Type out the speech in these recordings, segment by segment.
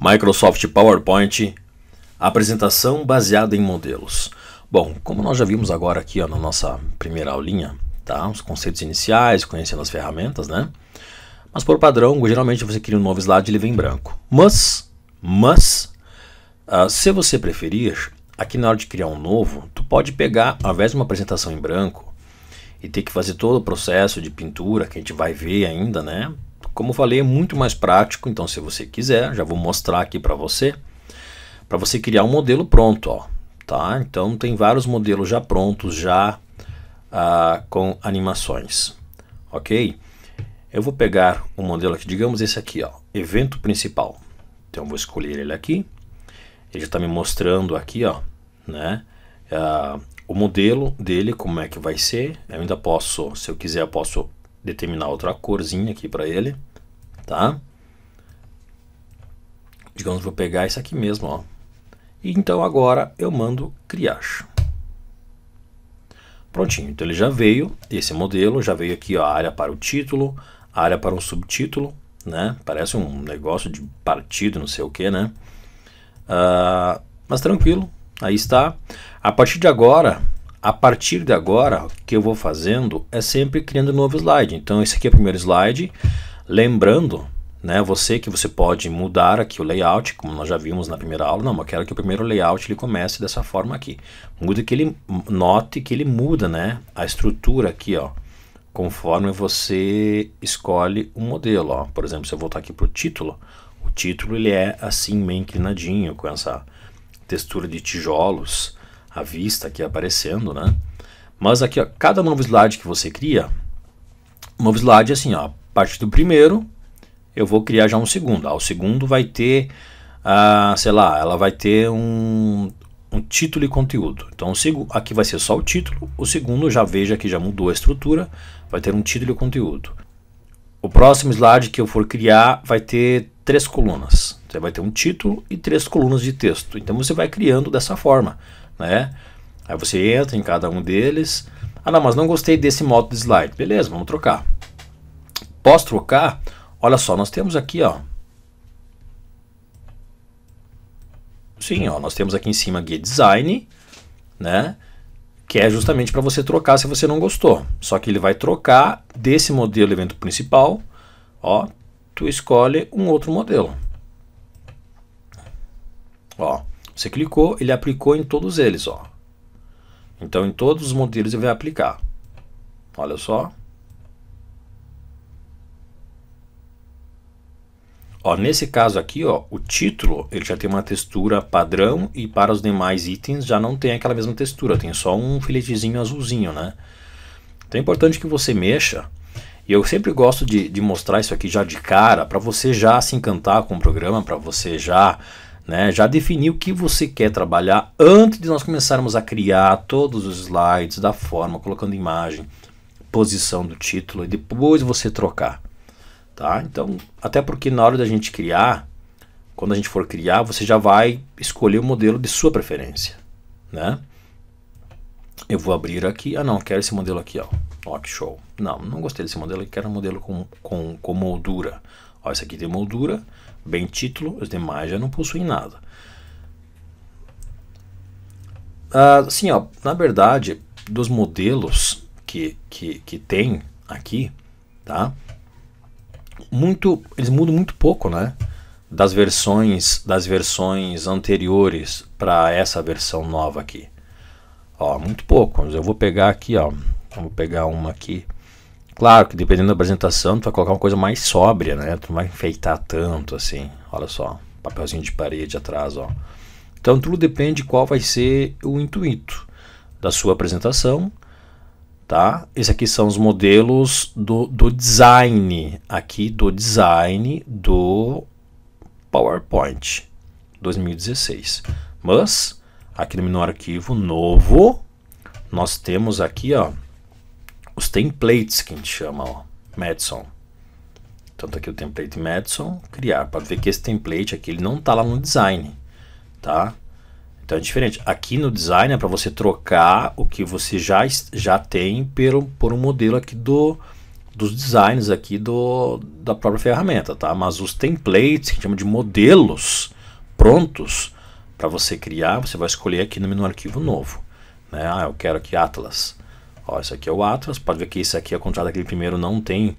Microsoft PowerPoint, apresentação baseada em modelos. Bom, como nós já vimos agora aqui ó, na nossa primeira aulinha, tá? os conceitos iniciais, conhecendo as ferramentas, né? Mas por padrão, geralmente você cria um novo slide ele vem branco. Mas, mas, uh, se você preferir, aqui na hora de criar um novo, tu pode pegar, ao invés de uma apresentação em branco, e ter que fazer todo o processo de pintura que a gente vai ver ainda, né? como falei, é muito mais prático. Então, se você quiser, já vou mostrar aqui para você, para você criar um modelo pronto, ó, tá? Então, tem vários modelos já prontos, já ah, com animações, ok? Eu vou pegar um modelo aqui, digamos esse aqui, ó, evento principal. Então, vou escolher ele aqui. Ele está me mostrando aqui, ó, né? Ah, o modelo dele, como é que vai ser. Eu ainda posso, se eu quiser, eu posso determinar outra corzinha aqui para ele, tá? Digamos, vou pegar esse aqui mesmo, ó. E então agora eu mando criar. Prontinho, então ele já veio, esse modelo, já veio aqui ó, a área para o título, a área para um subtítulo, né? Parece um negócio de partido, não sei o que, né? Uh, mas tranquilo, aí está. A partir de agora, a partir de agora, o que eu vou fazendo é sempre criando um novo slide. Então, esse aqui é o primeiro slide. Lembrando, né, você que você pode mudar aqui o layout, como nós já vimos na primeira aula. Não, eu quero que o primeiro layout ele comece dessa forma aqui. Muda que ele note que ele muda, né, a estrutura aqui, ó, conforme você escolhe o um modelo, ó. Por exemplo, se eu voltar aqui para o título, o título ele é assim meio inclinadinho com essa textura de tijolos a vista aqui aparecendo, né? Mas aqui, ó, cada novo slide que você cria, novo slide é assim, ó, a partir do primeiro, eu vou criar já um segundo. Ah, o segundo vai ter, ah, sei lá, ela vai ter um, um título e conteúdo. Então, aqui vai ser só o título. O segundo, já veja que já mudou a estrutura, vai ter um título e conteúdo. O próximo slide que eu for criar vai ter três colunas. Você vai ter um título e três colunas de texto. Então, você vai criando dessa forma né? Aí você entra em cada um deles. Ah, não, mas não gostei desse modo de slide. Beleza, vamos trocar. Posso trocar? Olha só, nós temos aqui, ó. Sim, ó, nós temos aqui em cima guia design, né? Que é justamente para você trocar se você não gostou. Só que ele vai trocar desse modelo evento principal, ó, tu escolhe um outro modelo. Ó, você clicou, ele aplicou em todos eles, ó. Então, em todos os modelos ele vai aplicar. Olha só. Ó, nesse caso aqui, ó, o título ele já tem uma textura padrão e para os demais itens já não tem aquela mesma textura, tem só um filetezinho azulzinho, né? Então é importante que você mexa. E eu sempre gosto de, de mostrar isso aqui já de cara, para você já se encantar com o programa, para você já né? Já definir o que você quer trabalhar antes de nós começarmos a criar todos os slides da forma, colocando imagem, posição do título e depois você trocar. Tá? Então, até porque na hora da gente criar, quando a gente for criar, você já vai escolher o modelo de sua preferência. Né? Eu vou abrir aqui. Ah, não, quero esse modelo aqui. Ó. ó que show. Não, não gostei desse modelo. Quero um modelo com, com, com moldura. Ó, esse aqui tem moldura, bem título, os demais já não possuem nada. Assim, ó, na verdade, dos modelos que, que, que tem aqui, tá? Muito, eles mudam muito pouco, né? Das versões, das versões anteriores para essa versão nova aqui. Ó, muito pouco. Eu vou pegar aqui, ó. Vou pegar uma aqui. Claro que dependendo da apresentação, tu vai colocar uma coisa mais sóbria, né? Tu não vai enfeitar tanto assim. Olha só, papelzinho de parede atrás, ó. Então tudo depende qual vai ser o intuito da sua apresentação, tá? Esses aqui são os modelos do, do design, aqui do design do PowerPoint 2016. Mas aqui no menu arquivo novo, nós temos aqui, ó, os templates que a gente chama, ó, Madison. Então tá aqui o template Madison, criar, para ver que esse template aqui ele não tá lá no design, tá? Então é diferente. Aqui no design é para você trocar o que você já, já tem por, por um modelo aqui do, dos designs aqui do, da própria ferramenta, tá? Mas os templates, que a gente chama de modelos prontos para você criar, você vai escolher aqui no menu arquivo novo. Né? Ah, eu quero aqui Atlas. Ó, esse aqui é o Atlas, pode ver que isso aqui, ao contrário daquele primeiro, não tem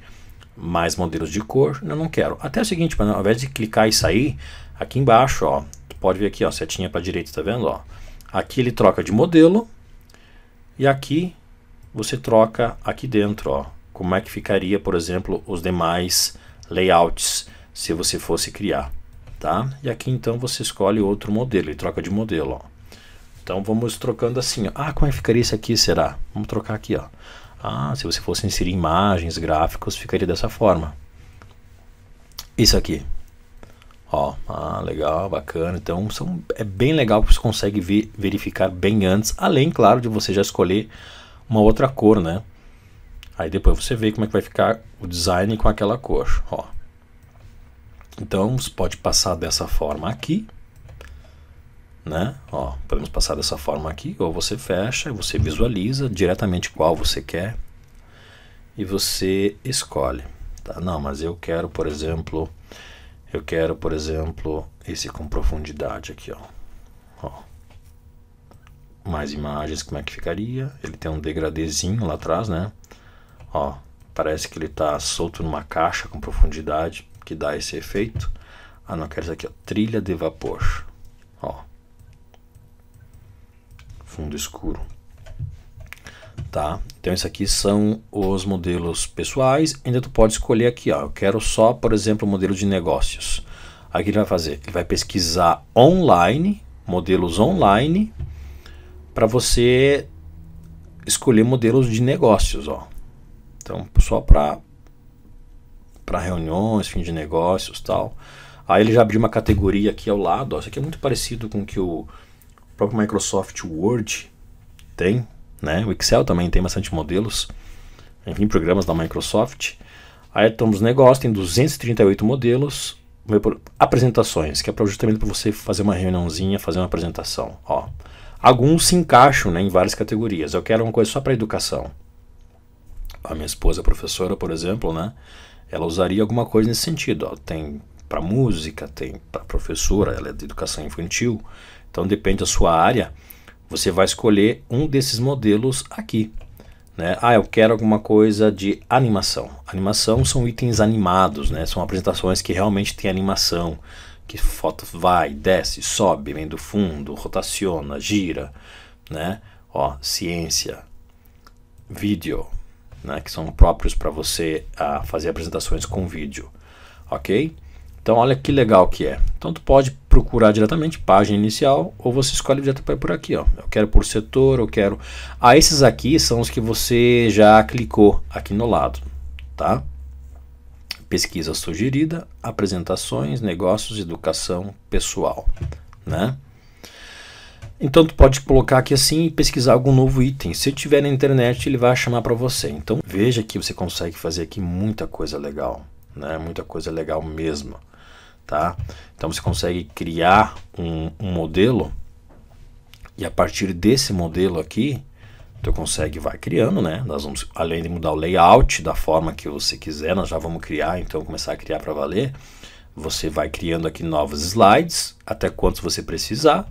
mais modelos de cor, eu não quero. Até o seguinte, ao invés de clicar e sair, aqui embaixo, ó, pode ver aqui, ó, setinha para direita, tá vendo? Ó, aqui ele troca de modelo e aqui você troca aqui dentro, ó, como é que ficaria, por exemplo, os demais layouts se você fosse criar, tá? E aqui então você escolhe outro modelo, e troca de modelo, ó. Então vamos trocando assim. Ó. Ah, como é que ficaria isso aqui? Será? Vamos trocar aqui, ó. Ah, se você fosse inserir imagens, gráficos, ficaria dessa forma. Isso aqui. Ó, ah, legal, bacana. Então são, é bem legal que você consegue ver, verificar bem antes, além, claro, de você já escolher uma outra cor, né? Aí depois você vê como é que vai ficar o design com aquela cor, ó. Então você pode passar dessa forma aqui né? Ó, podemos passar dessa forma aqui, ou você fecha, você visualiza diretamente qual você quer e você escolhe. Tá? Não, mas eu quero, por exemplo, eu quero, por exemplo, esse com profundidade aqui, ó. ó. Mais imagens, como é que ficaria? Ele tem um degradêzinho lá atrás, né? Ó, parece que ele está solto numa caixa com profundidade que dá esse efeito. Ah, não quero isso aqui, ó. Trilha de vapor. Ó, fundo escuro. Tá? Então, isso aqui são os modelos pessoais. Ainda tu pode escolher aqui, ó. Eu quero só, por exemplo, o modelo de negócios. Aí o que ele vai fazer? Ele vai pesquisar online, modelos online, para você escolher modelos de negócios, ó. Então, só para para reuniões, fim de negócios, tal. Aí ele já abriu uma categoria aqui ao lado, ó. Isso aqui é muito parecido com o que o próprio Microsoft Word tem, né? O Excel também tem bastante modelos, enfim, programas da Microsoft. A Atoms Negócio tem 238 modelos, apresentações, que é justamente para você fazer uma reuniãozinha, fazer uma apresentação. Ó, alguns se encaixam né, em várias categorias. Eu quero uma coisa só para educação. A minha esposa é professora, por exemplo, né? Ela usaria alguma coisa nesse sentido. Ó. Tem para música, tem para professora, ela é de educação infantil. Então depende da sua área, você vai escolher um desses modelos aqui. Né? Ah, eu quero alguma coisa de animação. Animação são itens animados, né? são apresentações que realmente tem animação, que foto vai, desce, sobe, vem do fundo, rotaciona, gira. Né? Ó, ciência, vídeo, né? que são próprios para você ah, fazer apresentações com vídeo. Ok? Então olha que legal que é. Então tu pode procurar diretamente página inicial ou você escolhe direto para por aqui, ó. Eu quero por setor, eu quero. Ah, esses aqui são os que você já clicou aqui no lado, tá? Pesquisa sugerida, apresentações, negócios, educação, pessoal, né? Então tu pode colocar aqui assim e pesquisar algum novo item. Se tiver na internet, ele vai chamar para você. Então veja que você consegue fazer aqui muita coisa legal, né? Muita coisa legal mesmo tá? Então você consegue criar um, um modelo e a partir desse modelo aqui, tu consegue vai criando, né? Nós vamos além de mudar o layout da forma que você quiser, nós já vamos criar, então começar a criar para valer. Você vai criando aqui novos slides, até quantos você precisar.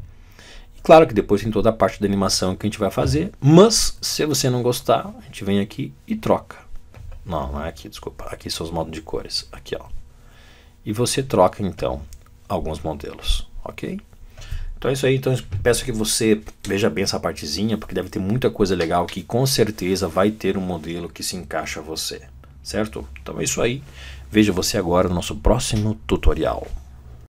E claro que depois tem toda a parte da animação que a gente vai fazer, mas se você não gostar, a gente vem aqui e troca. Não, não é aqui, desculpa. Aqui são os modos de cores. Aqui, ó e você troca então alguns modelos, ok? Então é isso aí, então peço que você veja bem essa partezinha, porque deve ter muita coisa legal que com certeza vai ter um modelo que se encaixa a você, certo? Então é isso aí, vejo você agora no nosso próximo tutorial.